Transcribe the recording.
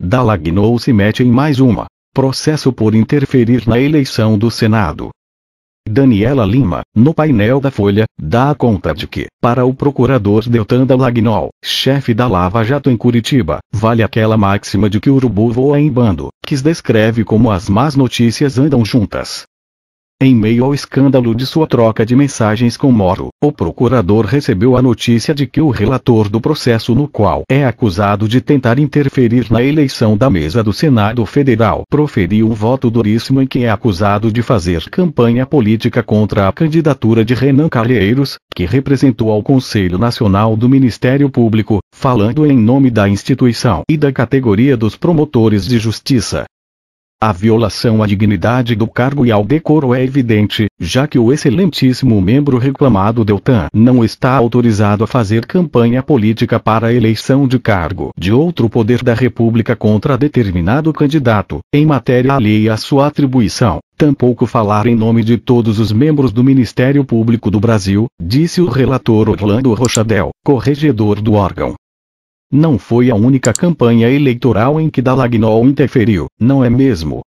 Dalagnol se mete em mais uma. Processo por interferir na eleição do Senado. Daniela Lima, no painel da Folha, dá conta de que, para o procurador Deltan Dalagnol, chefe da Lava Jato em Curitiba, vale aquela máxima de que o urubu voa em bando, que descreve como as más notícias andam juntas. Em meio ao escândalo de sua troca de mensagens com Moro, o procurador recebeu a notícia de que o relator do processo no qual é acusado de tentar interferir na eleição da mesa do Senado Federal proferiu um voto duríssimo em que é acusado de fazer campanha política contra a candidatura de Renan Calheiros, que representou ao Conselho Nacional do Ministério Público, falando em nome da instituição e da categoria dos promotores de justiça. A violação à dignidade do cargo e ao decoro é evidente, já que o excelentíssimo membro reclamado Deltan não está autorizado a fazer campanha política para a eleição de cargo de outro poder da República contra determinado candidato, em matéria alheia à sua atribuição. Tampouco falar em nome de todos os membros do Ministério Público do Brasil, disse o relator Orlando Rochadel, corregedor do órgão. Não foi a única campanha eleitoral em que Dalagnol interferiu, não é mesmo?